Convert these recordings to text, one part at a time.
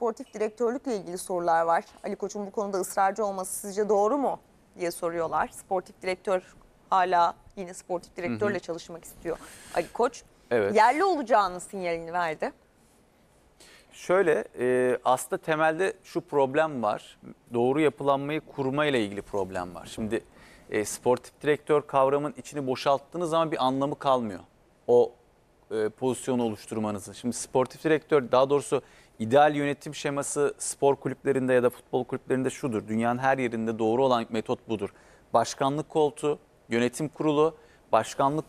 sportif direktörlükle ilgili sorular var. Ali Koç'un bu konuda ısrarcı olması sizce doğru mu diye soruyorlar. Sportif direktör hala yine sportif direktörle hı hı. çalışmak istiyor Ali Koç. Evet. Yerli olacağının sinyalini verdi. Şöyle e, aslında temelde şu problem var. Doğru yapılanmayı kurma ile ilgili problem var. Şimdi e, sportif direktör kavramın içini boşalttığınız zaman bir anlamı kalmıyor. O e, pozisyonu oluşturmanızın. Şimdi sportif direktör daha doğrusu İdeal yönetim şeması spor kulüplerinde ya da futbol kulüplerinde şudur. Dünyanın her yerinde doğru olan metot budur. Başkanlık koltuğu, yönetim kurulu, başkanlık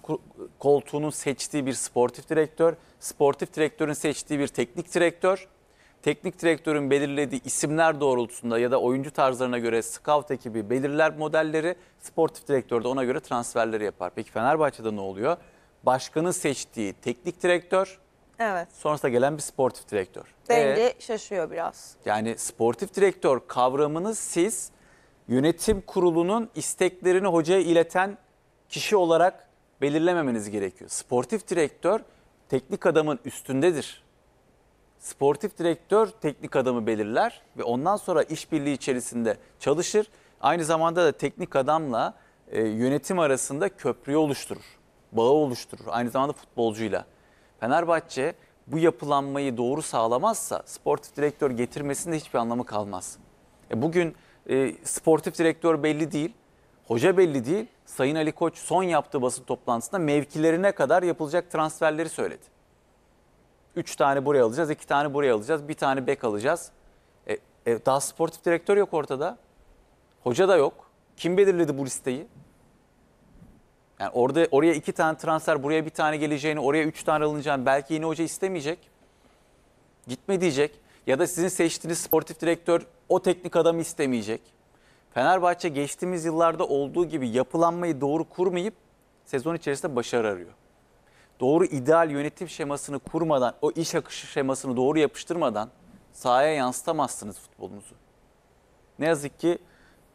koltuğunun seçtiği bir sportif direktör, sportif direktörün seçtiği bir teknik direktör, teknik direktörün belirlediği isimler doğrultusunda ya da oyuncu tarzlarına göre scout ekibi belirler modelleri, sportif direktör de ona göre transferleri yapar. Peki Fenerbahçe'de ne oluyor? Başkanın seçtiği teknik direktör, Evet. Sonrasında gelen bir sportif direktör. Denge ee, şaşıyor biraz. Yani sportif direktör kavramını siz yönetim kurulunun isteklerini hocaya ileten kişi olarak belirlememeniz gerekiyor. Sportif direktör teknik adamın üstündedir. Sportif direktör teknik adamı belirler ve ondan sonra işbirliği içerisinde çalışır. Aynı zamanda da teknik adamla e, yönetim arasında köprüyü oluşturur, bağı oluşturur. Aynı zamanda futbolcuyla. Fenerbahçe bu yapılanmayı doğru sağlamazsa sportif direktör getirmesinde hiçbir anlamı kalmaz. E bugün e, sportif direktör belli değil, hoca belli değil. Sayın Ali Koç son yaptığı basın toplantısında mevkilerine kadar yapılacak transferleri söyledi. Üç tane buraya alacağız, iki tane buraya alacağız, bir tane bek alacağız. E, e, daha sportif direktör yok ortada. Hoca da yok. Kim belirledi bu listeyi? Yani orada oraya iki tane transfer, buraya bir tane geleceğini, oraya üç tane alınacağını belki yeni hoca istemeyecek. Gitme diyecek. Ya da sizin seçtiğiniz sportif direktör o teknik adamı istemeyecek. Fenerbahçe geçtiğimiz yıllarda olduğu gibi yapılanmayı doğru kurmayıp sezon içerisinde başarı arıyor. Doğru ideal yönetim şemasını kurmadan, o iş akışı şemasını doğru yapıştırmadan sahaya yansıtamazsınız futbolunuzu. Ne yazık ki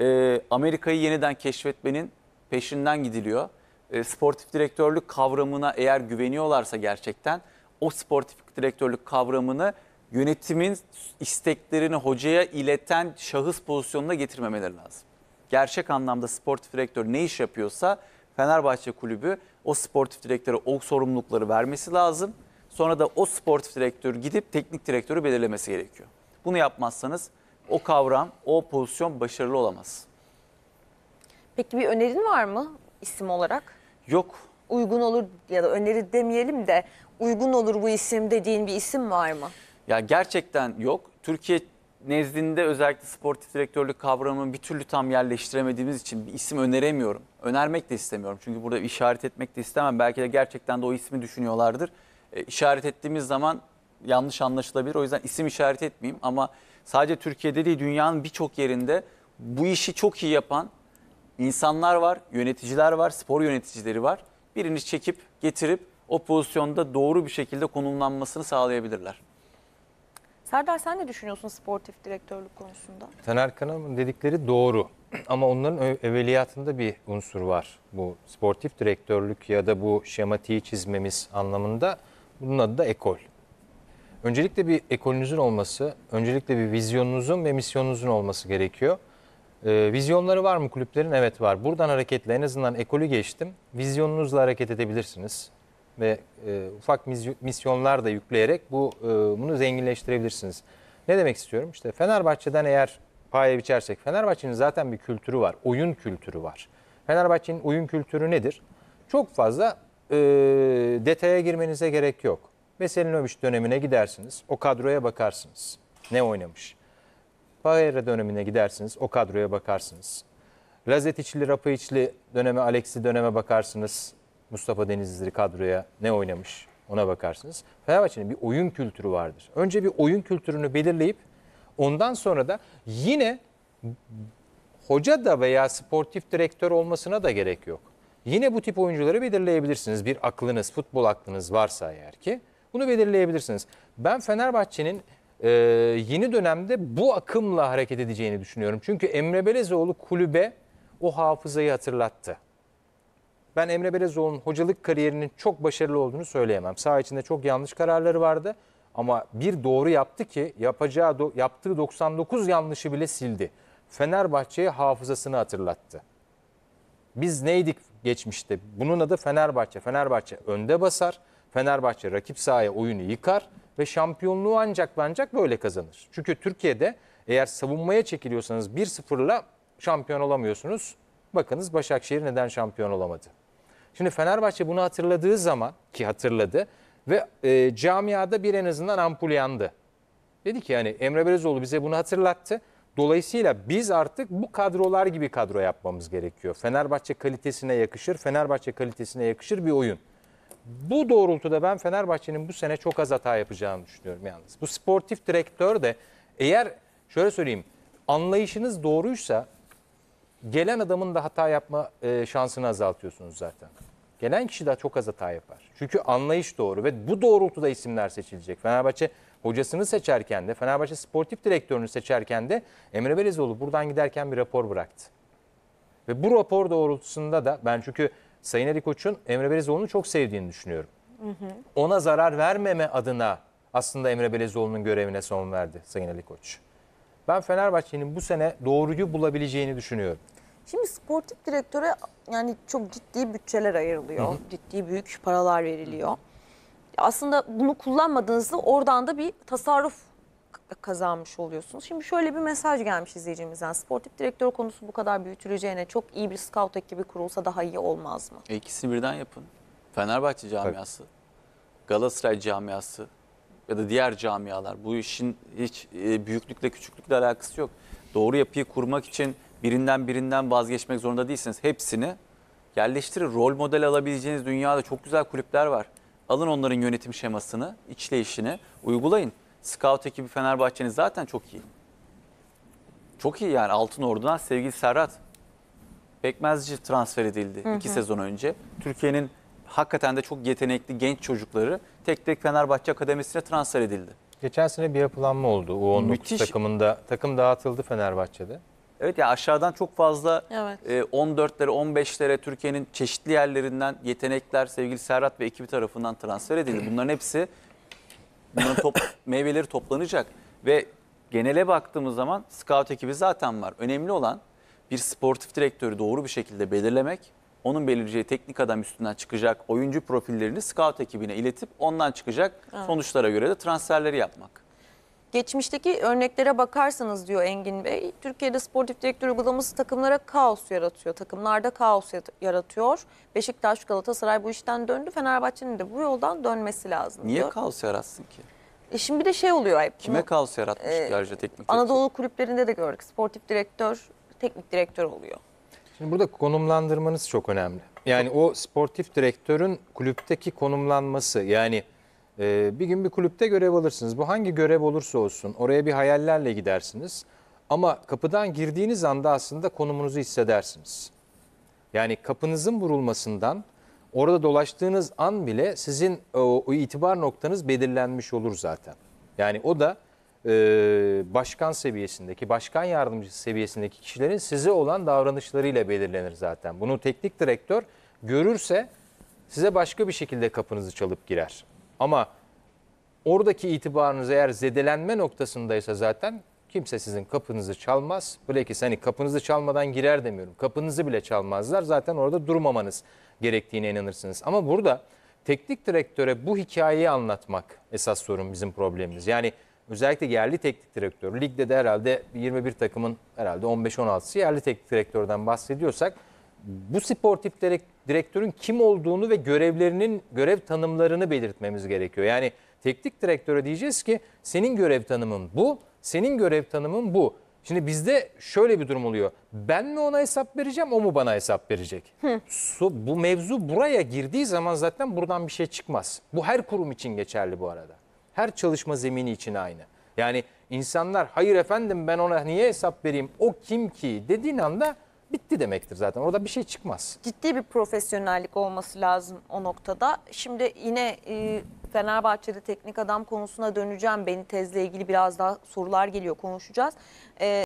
e, Amerika'yı yeniden keşfetmenin peşinden gidiliyor e, sportif direktörlük kavramına eğer güveniyorlarsa gerçekten o sportif direktörlük kavramını yönetimin isteklerini hocaya ileten şahıs pozisyonuna getirmemeleri lazım. Gerçek anlamda sportif direktör ne iş yapıyorsa Fenerbahçe kulübü o sportif direktöre o sorumlulukları vermesi lazım. Sonra da o sportif direktör gidip teknik direktörü belirlemesi gerekiyor. Bunu yapmazsanız o kavram, o pozisyon başarılı olamaz. Peki bir önerin var mı isim olarak? Yok. Uygun olur ya da öneri demeyelim de uygun olur bu isim dediğin bir isim var mı? Ya gerçekten yok. Türkiye nezdinde özellikle sportif direktörlük kavramını bir türlü tam yerleştiremediğimiz için bir isim öneremiyorum. Önermek de istemiyorum. Çünkü burada işaret etmek de istemem. Belki de gerçekten de o ismi düşünüyorlardır. E, işaret ettiğimiz zaman yanlış anlaşılabilir. O yüzden isim işaret etmeyeyim ama sadece Türkiye'de değil dünyanın birçok yerinde bu işi çok iyi yapan insanlar var, yöneticiler var, spor yöneticileri var. Birini çekip getirip o pozisyonda doğru bir şekilde konumlanmasını sağlayabilirler. Serdar sen ne düşünüyorsun sportif direktörlük konusunda? Taner Kanam'ın dedikleri doğru ama onların evveliyatında bir unsur var. Bu sportif direktörlük ya da bu şematiği çizmemiz anlamında bunun adı da ekol. Öncelikle bir ekolünüzün olması, öncelikle bir vizyonunuzun ve misyonunuzun olması gerekiyor. E, vizyonları var mı kulüplerin? Evet var. Buradan hareketle en azından ekolü geçtim. Vizyonunuzla hareket edebilirsiniz. Ve e, ufak misyonlar da yükleyerek bu e, bunu zenginleştirebilirsiniz. Ne demek istiyorum? İşte Fenerbahçe'den eğer paya biçersek, Fenerbahçe'nin zaten bir kültürü var. Oyun kültürü var. Fenerbahçe'nin oyun kültürü nedir? Çok fazla e, detaya girmenize gerek yok. Veselinoviç dönemine gidersiniz. O kadroya bakarsınız. Ne oynamış? Pareira dönemine gidersiniz. O kadroya bakarsınız. Lazetiçli, Rapaiçli döneme, Alexi döneme bakarsınız. Mustafa Denizli kadroya ne oynamış ona bakarsınız. Fenerbahçe'nin bir oyun kültürü vardır. Önce bir oyun kültürünü belirleyip ondan sonra da yine hoca da veya sportif direktör olmasına da gerek yok. Yine bu tip oyuncuları belirleyebilirsiniz. Bir aklınız, futbol aklınız varsa eğer ki bunu belirleyebilirsiniz. Ben Fenerbahçe'nin e, yeni dönemde bu akımla hareket edeceğini düşünüyorum. Çünkü Emre Belezoğlu kulübe o hafızayı hatırlattı. Ben Emre Belezoğlu'nun hocalık kariyerinin çok başarılı olduğunu söyleyemem. Saha içinde çok yanlış kararları vardı ama bir doğru yaptı ki yapacağı yaptığı 99 yanlışı bile sildi. Fenerbahçe'ye hafızasını hatırlattı. Biz neydik geçmişte? Bunun adı Fenerbahçe. Fenerbahçe önde basar. Fenerbahçe rakip sahaya oyunu yıkar ve şampiyonluğu ancak ve ancak böyle kazanır. Çünkü Türkiye'de eğer savunmaya çekiliyorsanız 1-0'la şampiyon olamıyorsunuz. Bakınız Başakşehir neden şampiyon olamadı? Şimdi Fenerbahçe bunu hatırladığı zaman ki hatırladı ve e, camiada bir en azından ampul yandı. Dedi ki yani Emre Berezoğlu bize bunu hatırlattı. Dolayısıyla biz artık bu kadrolar gibi kadro yapmamız gerekiyor. Fenerbahçe kalitesine yakışır, Fenerbahçe kalitesine yakışır bir oyun. Bu doğrultuda ben Fenerbahçe'nin bu sene çok az hata yapacağını düşünüyorum yalnız. Bu sportif direktör de eğer şöyle söyleyeyim anlayışınız doğruysa gelen adamın da hata yapma e, şansını azaltıyorsunuz zaten. Gelen kişi daha çok az hata yapar. Çünkü anlayış doğru ve bu doğrultuda isimler seçilecek. Fenerbahçe hocasını seçerken de, Fenerbahçe sportif direktörünü seçerken de Emre Belezoğlu buradan giderken bir rapor bıraktı. Ve bu rapor doğrultusunda da ben çünkü Sayın Ali Koç'un Emre Belezoğlu'nu çok sevdiğini düşünüyorum. Hı hı. Ona zarar vermeme adına aslında Emre Belezoğlu'nun görevine son verdi Sayın Ali Koç. Ben Fenerbahçe'nin bu sene doğruyu bulabileceğini düşünüyorum. Şimdi sportif direktöre yani çok ciddi bütçeler ayrılıyor. Hı hı. Ciddi büyük paralar veriliyor. Aslında bunu kullanmadığınızda oradan da bir tasarruf kazanmış oluyorsunuz. Şimdi şöyle bir mesaj gelmiş izleyicimizden. Sportif direktör konusu bu kadar büyütüleceğine çok iyi bir scout ekibi kurulsa daha iyi olmaz mı? E, ikisi birden yapın. Fenerbahçe camiası, Galatasaray camiası ya da diğer camialar. Bu işin hiç e, büyüklükle küçüklükle alakası yok. Doğru yapıyı kurmak için birinden birinden vazgeçmek zorunda değilsiniz. Hepsini yerleştirir. Rol model alabileceğiniz dünyada çok güzel kulüpler var. Alın onların yönetim şemasını, içleyişini uygulayın. Scout ekibi Fenerbahçe'nin zaten çok iyi. Çok iyi yani Altın Ordu'dan sevgili Serhat. Bekmezci transfer edildi hı hı. iki sezon önce. Türkiye'nin hakikaten de çok yetenekli genç çocukları tek tek Fenerbahçe Akademisi'ne transfer edildi. Geçen sene bir yapılanma oldu. U19 Müthiş. takımında takım dağıtıldı Fenerbahçe'de. Evet ya yani aşağıdan çok fazla evet. e, 14'lere 15'lere Türkiye'nin çeşitli yerlerinden yetenekler sevgili Serhat ve ekibi tarafından transfer edildi. Bunların hepsi Bunların top, meyveleri toplanacak ve genele baktığımız zaman scout ekibi zaten var. Önemli olan bir sportif direktörü doğru bir şekilde belirlemek, onun belirleyeceği teknik adam üstünden çıkacak oyuncu profillerini scout ekibine iletip ondan çıkacak sonuçlara göre de transferleri yapmak geçmişteki örneklere bakarsanız diyor Engin Bey, Türkiye'de sportif direktör uygulaması takımlara kaos yaratıyor. Takımlarda kaos yaratıyor. Beşiktaş, Galatasaray bu işten döndü. Fenerbahçe'nin de bu yoldan dönmesi lazım. Niye diyor. kaos yaratsın ki? E şimdi bir de şey oluyor hep. Kime bunu, kaos yaratmış e, ayrıca teknik Anadolu direktör. kulüplerinde de gördük. Sportif direktör, teknik direktör oluyor. Şimdi burada konumlandırmanız çok önemli. Yani o sportif direktörün kulüpteki konumlanması yani ee, bir gün bir kulüpte görev alırsınız. Bu hangi görev olursa olsun oraya bir hayallerle gidersiniz. Ama kapıdan girdiğiniz anda aslında konumunuzu hissedersiniz. Yani kapınızın vurulmasından orada dolaştığınız an bile sizin o, o itibar noktanız belirlenmiş olur zaten. Yani o da e, başkan seviyesindeki, başkan yardımcısı seviyesindeki kişilerin size olan davranışlarıyla belirlenir zaten. Bunu teknik direktör görürse size başka bir şekilde kapınızı çalıp girer. Ama oradaki itibarınız eğer zedelenme noktasındaysa zaten kimse sizin kapınızı çalmaz. ki hani kapınızı çalmadan girer demiyorum. Kapınızı bile çalmazlar. Zaten orada durmamanız gerektiğine inanırsınız. Ama burada teknik direktöre bu hikayeyi anlatmak esas sorun bizim problemimiz. Yani özellikle yerli teknik direktör. Ligde de herhalde 21 takımın herhalde 15-16'sı yerli teknik direktörden bahsediyorsak bu sportif direkt direktörün kim olduğunu ve görevlerinin görev tanımlarını belirtmemiz gerekiyor. Yani teknik direktöre diyeceğiz ki senin görev tanımın bu, senin görev tanımın bu. Şimdi bizde şöyle bir durum oluyor. Ben mi ona hesap vereceğim, o mu bana hesap verecek? Hı. Bu mevzu buraya girdiği zaman zaten buradan bir şey çıkmaz. Bu her kurum için geçerli bu arada. Her çalışma zemini için aynı. Yani insanlar hayır efendim ben ona niye hesap vereyim, o kim ki dediğin anda bitti demektir zaten. Orada bir şey çıkmaz. Ciddi bir profesyonellik olması lazım o noktada. Şimdi yine e, Fenerbahçe'de teknik adam konusuna döneceğim. Beni tezle ilgili biraz daha sorular geliyor konuşacağız. E,